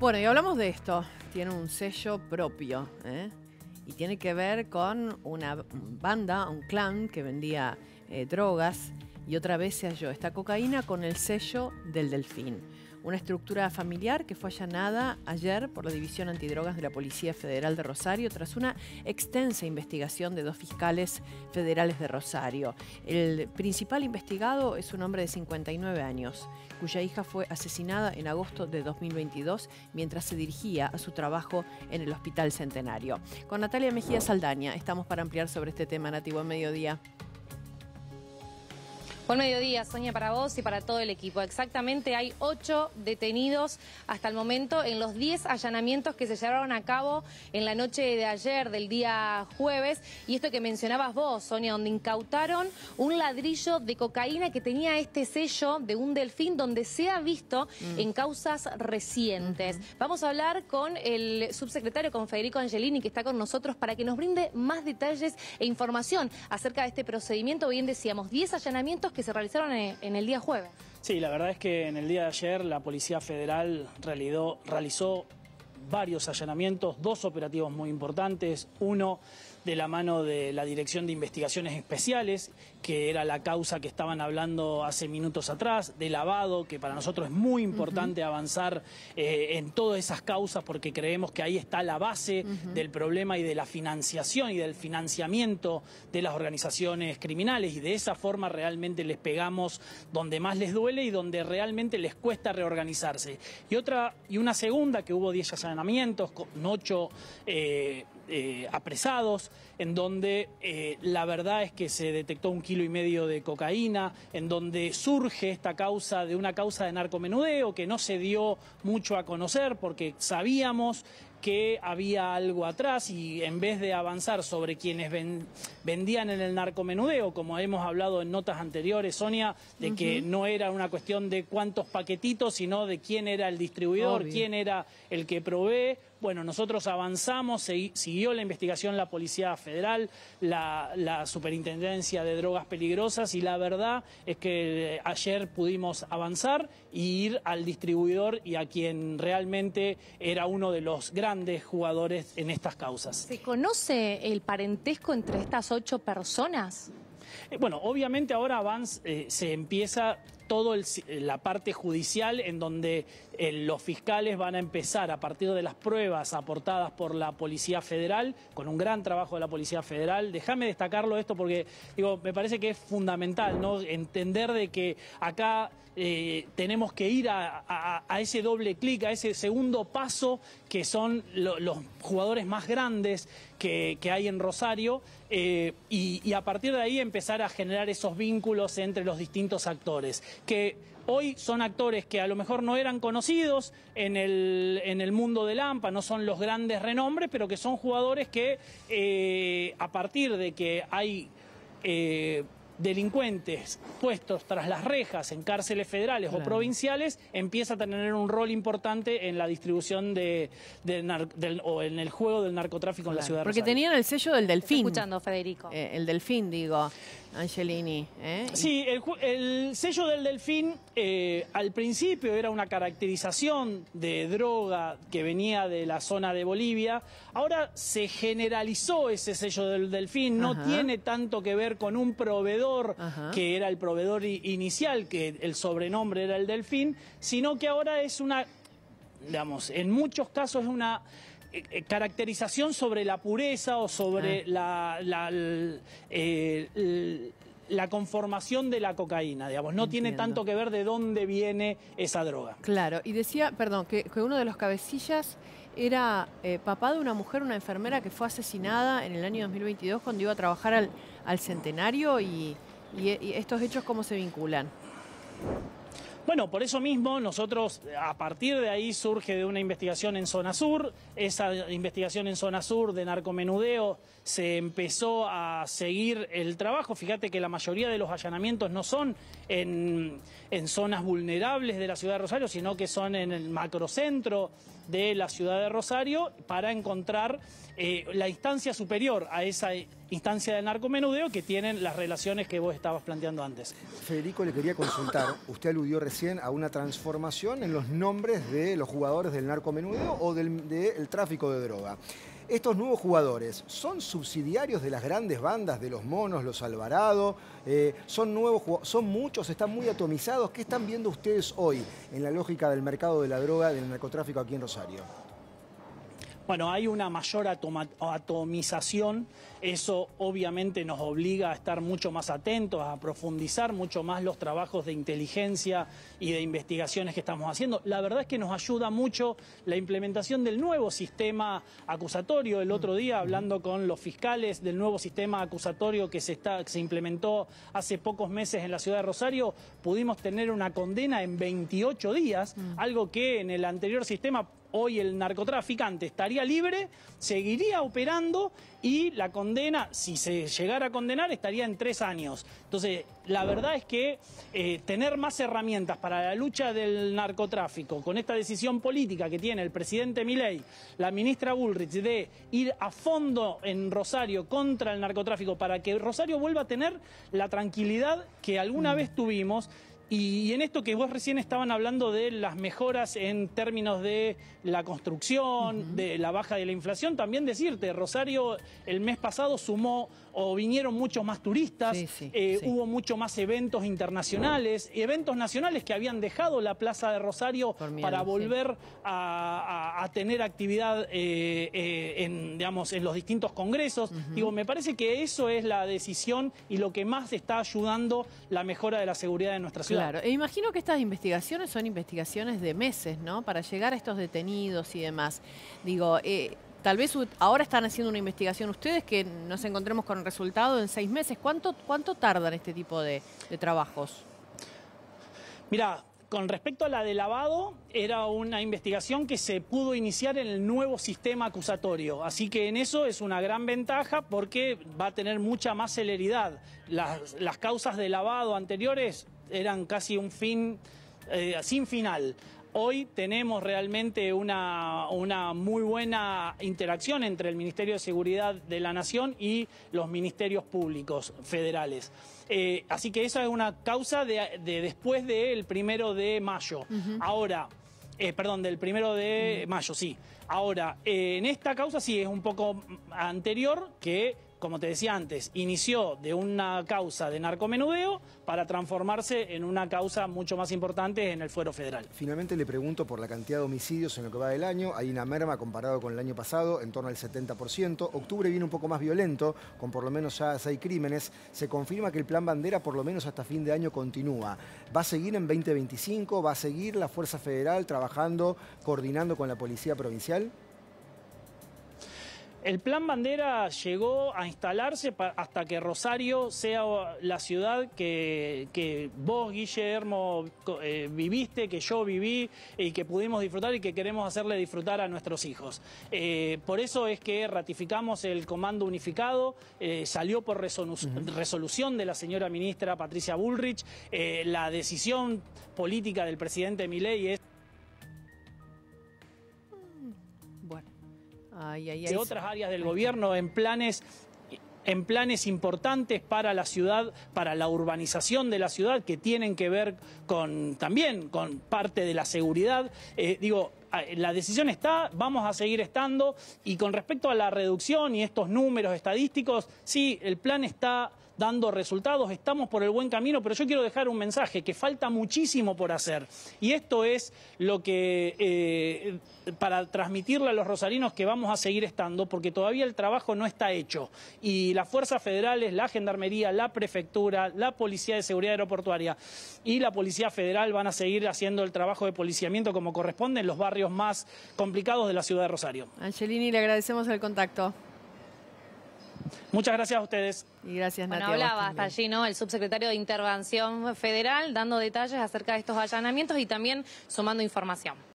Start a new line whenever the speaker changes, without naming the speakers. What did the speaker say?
Bueno, y hablamos de esto. Tiene un sello propio. ¿eh? Y tiene que ver con una banda, un clan que vendía eh, drogas y otra vez se halló esta cocaína con el sello del delfín una estructura familiar que fue allanada ayer por la División Antidrogas de la Policía Federal de Rosario tras una extensa investigación de dos fiscales federales de Rosario. El principal investigado es un hombre de 59 años, cuya hija fue asesinada en agosto de 2022 mientras se dirigía a su trabajo en el Hospital Centenario. Con Natalia Mejía Saldaña estamos para ampliar sobre este tema, Nativo en Mediodía. Buen mediodía, Sonia, para vos y para todo el equipo. Exactamente hay ocho detenidos hasta el momento en los diez allanamientos que se llevaron a cabo en la noche de ayer, del día jueves. Y esto que mencionabas vos, Sonia, donde incautaron un ladrillo de cocaína que tenía este sello de un delfín donde se ha visto mm. en causas recientes. Vamos a hablar con el subsecretario, con Federico Angelini, que está con nosotros para que nos brinde más detalles e información acerca de este procedimiento. Bien decíamos, diez allanamientos que se realizaron en el día jueves.
Sí, la verdad es que en el día de ayer la Policía Federal realizó, varios allanamientos, dos operativos muy importantes, uno de la mano de la Dirección de Investigaciones Especiales, que era la causa que estaban hablando hace minutos atrás, de lavado, que para nosotros es muy importante avanzar eh, en todas esas causas porque creemos que ahí está la base del problema y de la financiación y del financiamiento de las organizaciones criminales y de esa forma realmente les pegamos donde más les duele y donde realmente les cuesta reorganizarse. Y otra y una segunda que hubo 10 allanamientos con 8 eh, eh, apresados en donde eh, la verdad es que se detectó un kilo y medio de cocaína, en donde surge esta causa de una causa de narcomenudeo que no se dio mucho a conocer porque sabíamos que había algo atrás y en vez de avanzar sobre quienes vendían en el narcomenudeo, como hemos hablado en notas anteriores, Sonia, de que no era una cuestión de cuántos paquetitos, sino de quién era el distribuidor, quién era el que provee, bueno, nosotros avanzamos, siguió la investigación la Policía Federal, la, Superintendencia de Drogas Peligrosas y la verdad es que eh, ayer pudimos avanzar e ir al distribuidor y a quien realmente era uno de los grandes jugadores en estas causas.
¿Se conoce el parentesco entre estas ocho personas? Eh, bueno, obviamente
ahora eh, se empieza todo el, la parte judicial en donde eh, los fiscales van a empezar a partir de las pruebas aportadas por la Policía Federal, con un gran trabajo de la Policía Federal. Déjame destacarlo esto porque digo, me parece que es fundamental entender de que acá eh, tenemos que ir a, ese doble clic, a ese segundo paso que son los jugadores más grandes que, hay en Rosario eh, y a partir de ahí empezar a generar esos vínculos entre los distintos actores que hoy son actores que a lo mejor no eran conocidos en el, en el mundo del AMPA, no son los grandes renombres, pero que son jugadores que eh, a partir de que hay... Eh, delincuentes puestos tras las rejas en cárceles federales o provinciales empieza a tener un rol importante en la distribución de, o en el juego del narcotráfico en la ciudad. Porque tenían
el sello del delfín. escuchando, Federico. Eh, el delfín, digo, Angelini. ¿eh?
Sí, el, sello del delfín eh, al principio era una caracterización de droga que venía de la zona de Bolivia. Ahora se generalizó ese sello del delfín, no tiene tanto que ver con un proveedor que era el proveedor inicial, que el sobrenombre era el delfín, sino que ahora es una, digamos, en muchos casos es una eh, eh, caracterización sobre la pureza o sobre ah. la, eh, la conformación de la cocaína, digamos, no tiene tanto que ver de dónde viene esa droga.
Claro, y decía, perdón, que, uno de los cabecillas era eh, papá de una mujer, una enfermera que fue asesinada en el año 2022 cuando iba a trabajar al, centenario y estos hechos cómo se vinculan.
Bueno, por eso mismo nosotros a partir de ahí surge de una investigación en Zona Sur, esa investigación en Zona Sur de narcomenudeo se empezó a seguir el trabajo, fíjate que la mayoría de los allanamientos no son en, zonas vulnerables de la ciudad de Rosario, sino que son en el macrocentro de la ciudad de Rosario para encontrar eh, la instancia superior a esa instancia del narcomenudeo que tienen las relaciones que vos estabas planteando antes. Federico, le quería consultar, usted aludió recién a una transformación en los nombres de los jugadores del narcomenudeo o del tráfico de droga. Estos nuevos jugadores son subsidiarios de las grandes bandas, de los monos, los Alvarado, eh, son nuevos, son muchos, están muy atomizados. ¿Qué están viendo ustedes hoy en la lógica del mercado de la droga, del narcotráfico aquí en Rosario? Bueno, hay una mayor atomización, eso obviamente nos obliga a estar mucho más atentos, a profundizar mucho más los trabajos de inteligencia y de investigaciones que estamos haciendo. La verdad es que nos ayuda mucho la implementación del nuevo sistema acusatorio. El otro día, hablando con los fiscales del nuevo sistema acusatorio que se, está, se implementó hace pocos meses en la ciudad de Rosario, pudimos tener una condena en 28 días, mm. algo que en el anterior sistema hoy el narcotraficante estaría libre, seguiría operando y la condena, si se llegara a condenar, estaría en tres años. Entonces, la verdad es que eh, tener más herramientas para la lucha del narcotráfico, con esta decisión política que tiene el presidente Milei, la ministra Bullrich, de ir a fondo en Rosario contra el narcotráfico para que Rosario vuelva a tener la tranquilidad que alguna mm. vez tuvimos, y, en esto que vos recién estaban hablando de las mejoras en términos de la construcción, de la baja de la inflación, también decirte, Rosario el mes pasado sumó o vinieron muchos más turistas, eh, hubo mucho más eventos internacionales, eventos nacionales que habían dejado la Plaza de Rosario para volver a, tener actividad eh, eh, en, digamos, en los distintos congresos. Digo, me parece que eso es la decisión y lo que más está ayudando la mejora de la seguridad de nuestra ciudad. Claro, e
imagino que estas investigaciones son investigaciones de meses, ¿no? Para llegar a estos detenidos y demás. Digo, eh, tal vez ahora están haciendo una investigación ustedes que nos encontremos con el resultado en seis meses. ¿Cuánto, cuánto tardan este tipo de, trabajos?
Mira, con respecto a la de lavado, era una investigación que se pudo iniciar en el nuevo sistema acusatorio. Así que en eso es una gran ventaja porque va a tener mucha más celeridad. Las, las causas de lavado anteriores eran casi un fin eh, sin final. Hoy tenemos realmente una, una, muy buena interacción entre el Ministerio de Seguridad de la Nación y los ministerios públicos federales. Eh, así que esa es una causa de, después del primero de mayo. Ahora, eh, perdón, del primero de mayo, sí. Ahora, en esta causa sí es un poco anterior que como te decía antes, inició de una causa de narcomenudeo para transformarse en una causa mucho más importante en el fuero federal. Finalmente le pregunto por la cantidad de homicidios en lo que va del año. Hay una merma comparado con el año pasado, en torno al 70%. Octubre viene un poco más violento, con por lo menos ya seis crímenes. Se confirma que el plan bandera por lo menos hasta fin de año continúa. ¿Va a seguir en 2025? ¿Va a seguir la Fuerza Federal trabajando, coordinando con la Policía Provincial? El plan bandera llegó a instalarse hasta que Rosario sea la ciudad que, vos, Guillermo, eh, viviste, que yo viví y que pudimos disfrutar y que queremos hacerle disfrutar a nuestros hijos. Eh, por eso es que ratificamos el comando unificado, eh, salió por resolución de la señora ministra Patricia Bullrich, la decisión política del presidente Milei es... hay de otras áreas del gobierno en planes en planes importantes para la ciudad, para la urbanización de la ciudad, que tienen que ver con también con parte de la seguridad. Eh, digo, ah, la decisión está, vamos a seguir estando. Y con respecto a la reducción y estos números estadísticos, sí, el plan está dando resultados, estamos por el buen camino, pero yo quiero dejar un mensaje, que falta muchísimo por hacer. Y esto es lo que, eh, para transmitirle a los rosarinos que vamos a seguir estando, porque todavía el trabajo no está hecho. Y las fuerzas federales, la Gendarmería, la Prefectura, la Policía de Seguridad Aeroportuaria y la Policía Federal van a seguir haciendo el trabajo de policiamiento como corresponde en los barrios más complicados de la ciudad de Rosario. Angelini, le agradecemos el contacto. Muchas gracias a ustedes. Y gracias, Bueno, hablaba hasta allí,
¿no? El subsecretario de Intervención Federal dando detalles acerca de estos allanamientos y también sumando información.